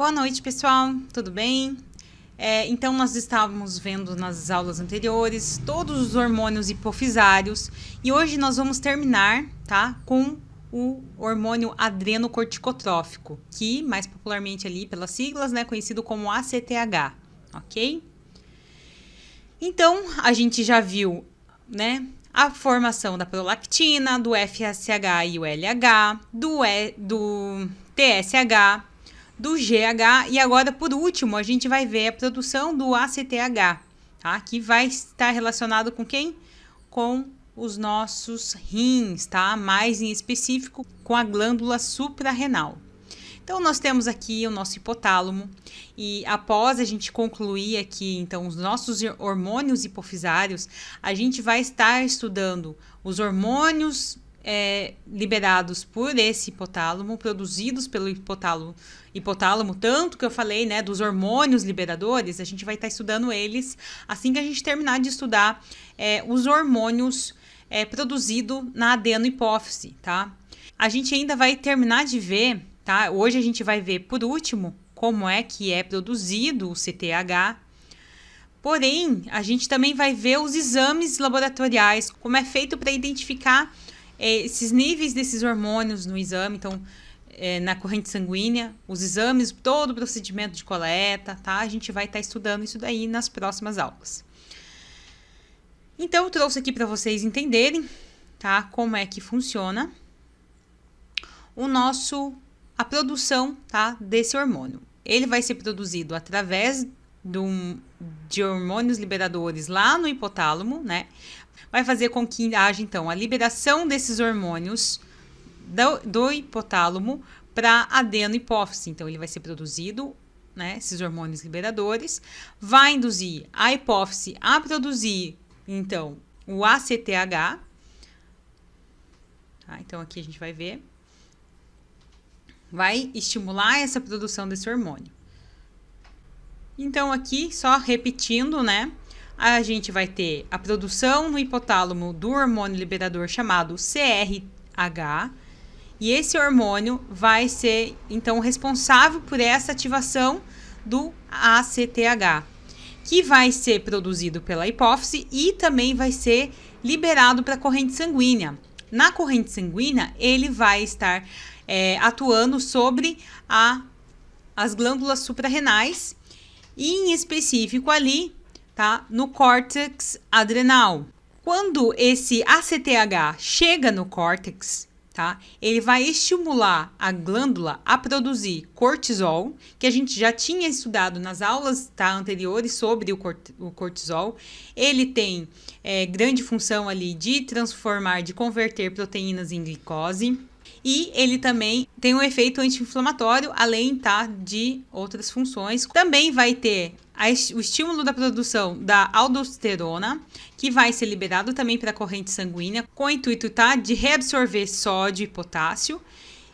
Boa noite, pessoal. Tudo bem? É, então, nós estávamos vendo nas aulas anteriores todos os hormônios hipofisários e hoje nós vamos terminar tá, com o hormônio adrenocorticotrófico, que mais popularmente ali pelas siglas, né, conhecido como ACTH, ok? Então, a gente já viu, né, a formação da prolactina, do FSH e o LH, do, e, do TSH, do GH e agora por último a gente vai ver a produção do ACTH, tá? Que vai estar relacionado com quem? Com os nossos rins, tá? Mais em específico com a glândula suprarrenal. Então nós temos aqui o nosso hipotálamo e após a gente concluir aqui então os nossos hormônios hipofisários, a gente vai estar estudando os hormônios é, liberados por esse hipotálamo, produzidos pelo hipotálamo, hipotálamo, tanto que eu falei, né, dos hormônios liberadores, a gente vai estar tá estudando eles assim que a gente terminar de estudar é, os hormônios é, produzidos na adenohipófise, tá? A gente ainda vai terminar de ver, tá? Hoje a gente vai ver, por último, como é que é produzido o CTH, Porém, a gente também vai ver os exames laboratoriais, como é feito para identificar é, esses níveis desses hormônios no exame, então é, na corrente sanguínea, os exames, todo o procedimento de coleta, tá? A gente vai estar tá estudando isso daí nas próximas aulas. Então, eu trouxe aqui para vocês entenderem, tá? Como é que funciona o nosso a produção, tá? Desse hormônio. Ele vai ser produzido através de, um, de hormônios liberadores lá no hipotálamo, né? vai fazer com que haja, então, a liberação desses hormônios do, do hipotálamo para adenohipófise. Então, ele vai ser produzido, né, esses hormônios liberadores, vai induzir a hipófise a produzir, então, o ACTH. Tá? Então, aqui a gente vai ver. Vai estimular essa produção desse hormônio. Então, aqui, só repetindo, né? a gente vai ter a produção no hipotálamo do hormônio liberador chamado CRH. E esse hormônio vai ser então responsável por essa ativação do ACTH, que vai ser produzido pela hipófise e também vai ser liberado para a corrente sanguínea. Na corrente sanguínea, ele vai estar é, atuando sobre a, as glândulas suprarrenais e, em específico, ali tá? No córtex adrenal. Quando esse ACTH chega no córtex, tá? Ele vai estimular a glândula a produzir cortisol, que a gente já tinha estudado nas aulas tá, anteriores sobre o, cort o cortisol. Ele tem é, grande função ali de transformar, de converter proteínas em glicose e ele também tem um efeito anti-inflamatório, além tá, de outras funções. Também vai ter o estímulo da produção da aldosterona, que vai ser liberado também para a corrente sanguínea, com o intuito tá, de reabsorver sódio e potássio.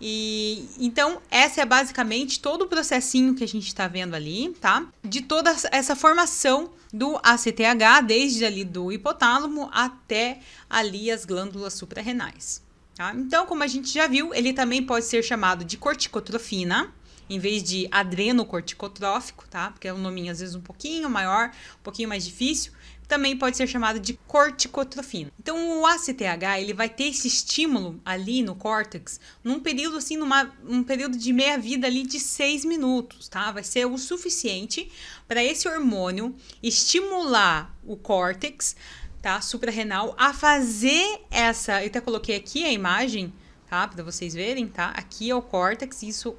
E então essa é basicamente todo o processinho que a gente está vendo ali, tá? De toda essa formação do ACTH, desde ali do hipotálamo até ali as glândulas suprarrenais. Tá? Então, como a gente já viu, ele também pode ser chamado de corticotrofina, em vez de adrenocorticotrófico, tá? Porque é um nominho às vezes um pouquinho maior, um pouquinho mais difícil. Também pode ser chamado de corticotrofina. Então, o ACTH, ele vai ter esse estímulo ali no córtex, num período assim, numa, um período de meia-vida ali de seis minutos, tá? Vai ser o suficiente para esse hormônio estimular o córtex tá? Suprarrenal a fazer essa. Eu até coloquei aqui a imagem, tá? Para vocês verem, tá? Aqui é o córtex, isso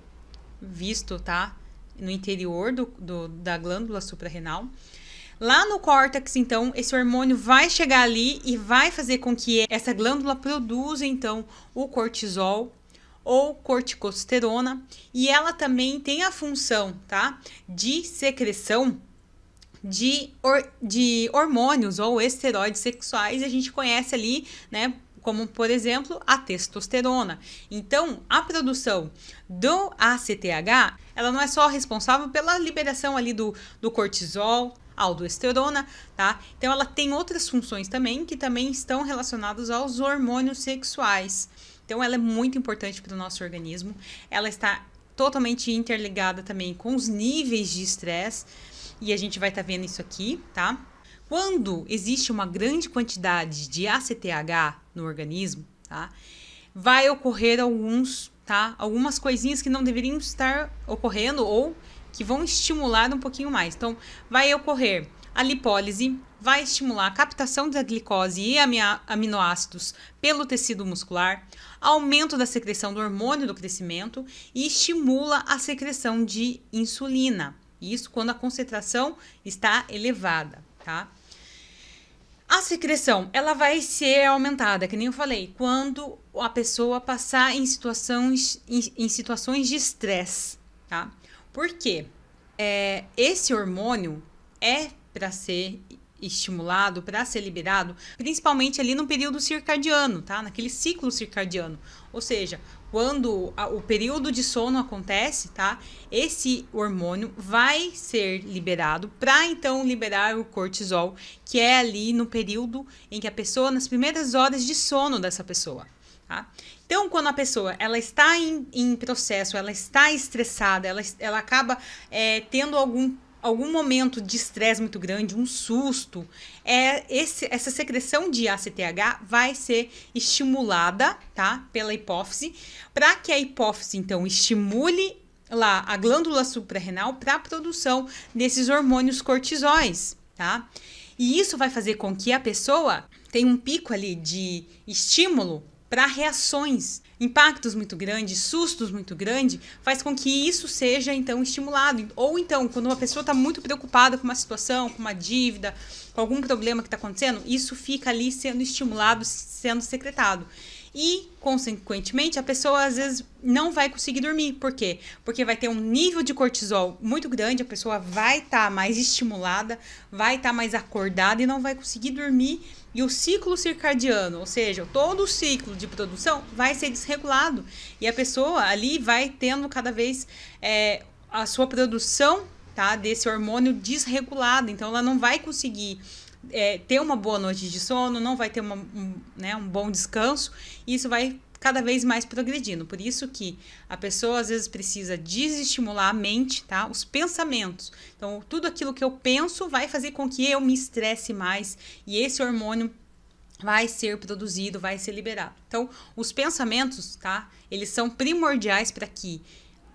visto, tá? No interior do, do da glândula suprarrenal. Lá no córtex, então, esse hormônio vai chegar ali e vai fazer com que essa glândula produza, então, o cortisol ou corticosterona, e ela também tem a função, tá, de secreção de, or, de hormônios ou esteroides sexuais, e a gente conhece ali, né, como por exemplo a testosterona. Então, a produção do ACTH, ela não é só responsável pela liberação ali do, do cortisol, aldosterona, tá? Então, ela tem outras funções também que também estão relacionadas aos hormônios sexuais. Então, ela é muito importante para o nosso organismo. Ela está totalmente interligada também com os níveis de estresse e a gente vai estar tá vendo isso aqui, tá? Quando existe uma grande quantidade de ACTH no organismo, tá? Vai ocorrer alguns, tá? Algumas coisinhas que não deveriam estar ocorrendo ou que vão estimular um pouquinho mais. Então, vai ocorrer a lipólise, vai estimular a captação da glicose e aminoácidos pelo tecido muscular, aumento da secreção do hormônio do crescimento e estimula a secreção de insulina. Isso quando a concentração está elevada, tá? A secreção, ela vai ser aumentada, que nem eu falei, quando a pessoa passar em situações, em, em situações de estresse, tá? Porque É, esse hormônio é para ser estimulado, para ser liberado, principalmente ali no período circadiano, tá? Naquele ciclo circadiano. Ou seja, quando a, o período de sono acontece, tá? Esse hormônio vai ser liberado para então liberar o cortisol, que é ali no período em que a pessoa, nas primeiras horas de sono dessa pessoa, tá? Então, quando a pessoa ela está em, em processo, ela está estressada, ela, ela acaba é, tendo algum algum momento de estresse muito grande, um susto, é esse, essa secreção de ACTH vai ser estimulada, tá, pela hipófise, para que a hipófise então estimule lá a glândula suprarrenal para a produção desses hormônios cortisóis, tá? E isso vai fazer com que a pessoa tenha um pico ali de estímulo para reações. Impactos muito grandes, sustos muito grandes, faz com que isso seja então estimulado. Ou então, quando uma pessoa está muito preocupada com uma situação, com uma dívida, com algum problema que está acontecendo, isso fica ali sendo estimulado, sendo secretado. E, consequentemente, a pessoa às vezes não vai conseguir dormir. Por quê? Porque vai ter um nível de cortisol muito grande, a pessoa vai estar tá mais estimulada, vai estar tá mais acordada e não vai conseguir dormir. E o ciclo circadiano, ou seja, todo o ciclo de produção vai ser desregulado. E a pessoa ali vai tendo cada vez é, a sua produção tá, desse hormônio desregulada. Então, ela não vai conseguir é, ter uma boa noite de sono, não vai ter uma, um, né, um bom descanso, e isso vai cada vez mais progredindo. Por isso que a pessoa às vezes precisa desestimular a mente, tá? Os pensamentos. Então, tudo aquilo que eu penso vai fazer com que eu me estresse mais e esse hormônio vai ser produzido, vai ser liberado. Então, os pensamentos, tá? Eles são primordiais para que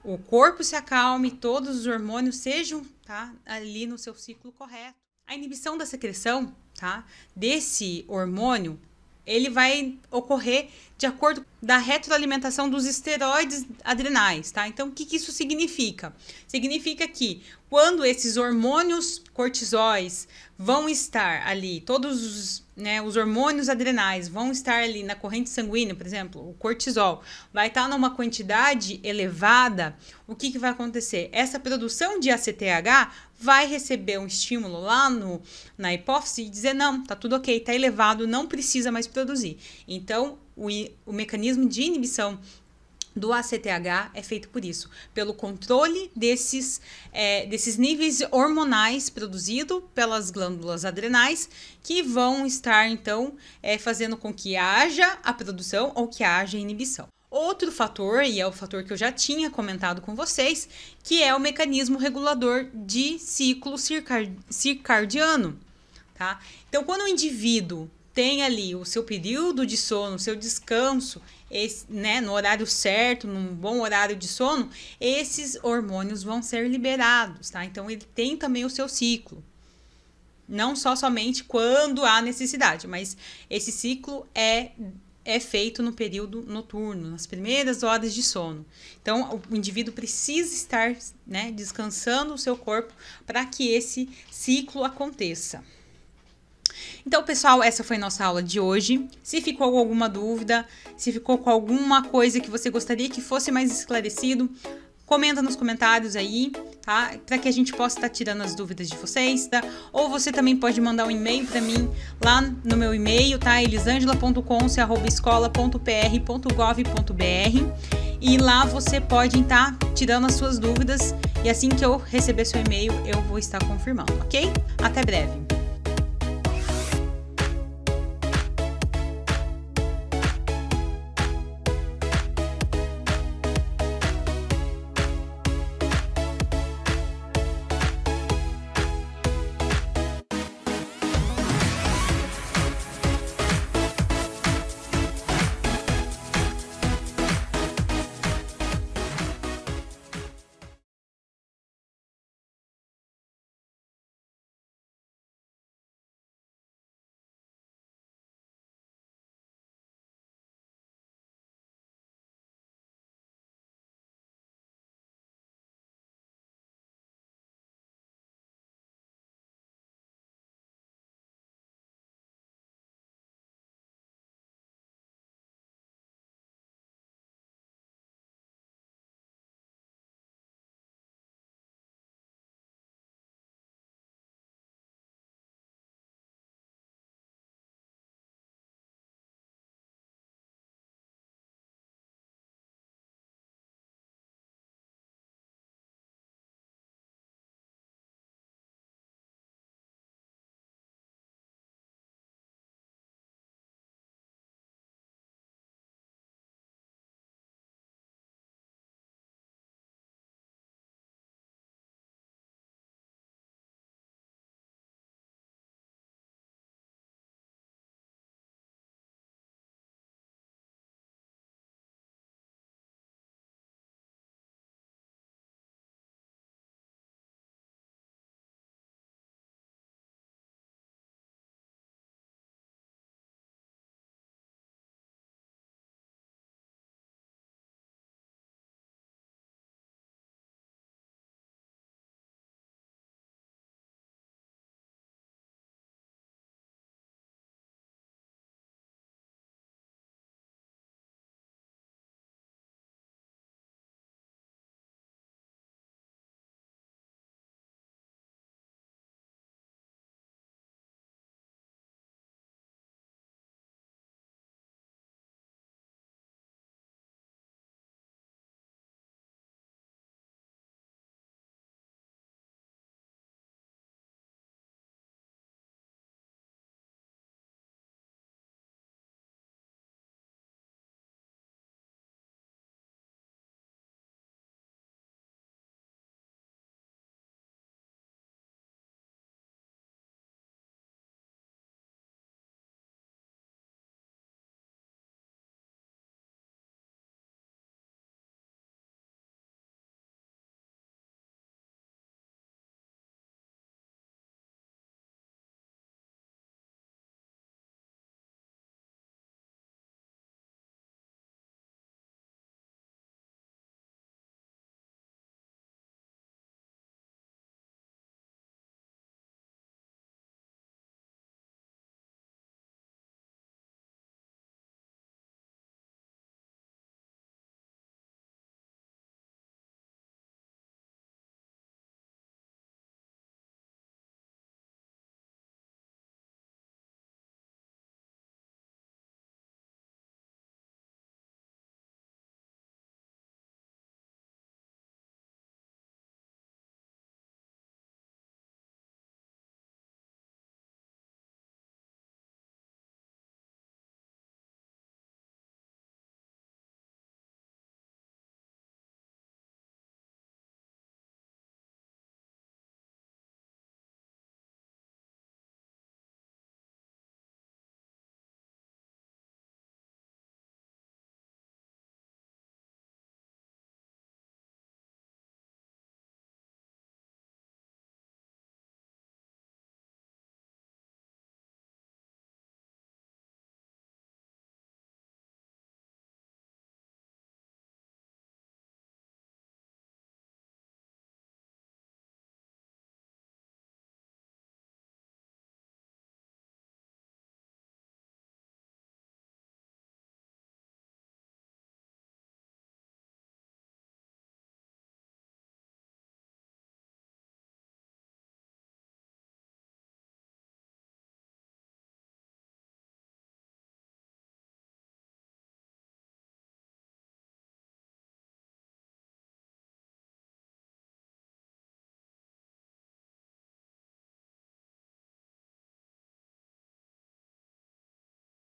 o corpo se acalme, todos os hormônios sejam, tá, ali no seu ciclo correto. A inibição da secreção, tá? Desse hormônio, ele vai ocorrer de acordo da retroalimentação dos esteroides adrenais, tá? Então, o que, que isso significa? Significa que quando esses hormônios cortisóis vão estar ali, todos os, né, os hormônios adrenais vão estar ali na corrente sanguínea, por exemplo, o cortisol vai estar numa quantidade elevada, o que, que vai acontecer? Essa produção de ACTH vai receber um estímulo lá no, na hipófise e dizer: não, tá tudo ok, tá elevado, não precisa mais produzir. Então, o, o mecanismo de inibição do ACTH é feito por isso, pelo controle desses, é, desses níveis hormonais produzidos pelas glândulas adrenais, que vão estar então é, fazendo com que haja a produção ou que haja a inibição. Outro fator, e é o fator que eu já tinha comentado com vocês, que é o mecanismo regulador de ciclo circadiano, tá? Então, quando o indivíduo tem ali o seu período de sono, o seu descanso, esse, né, no horário certo, num bom horário de sono, esses hormônios vão ser liberados, tá? Então ele tem também o seu ciclo. Não só somente quando há necessidade, mas esse ciclo é é feito no período noturno, nas primeiras horas de sono. Então, o indivíduo precisa estar né, descansando o seu corpo para que esse ciclo aconteça. Então, pessoal, essa foi nossa aula de hoje. Se ficou com alguma dúvida, se ficou com alguma coisa que você gostaria que fosse mais esclarecido, Comenta nos comentários aí, tá? Para que a gente possa estar tá tirando as dúvidas de vocês, tá? Ou você também pode mandar um e-mail para mim lá no meu e-mail, tá? elisangela.conce@escola.pr.gov.br. E lá você pode estar tá? tirando as suas dúvidas e assim que eu receber seu e-mail, eu vou estar confirmando, OK? Até breve.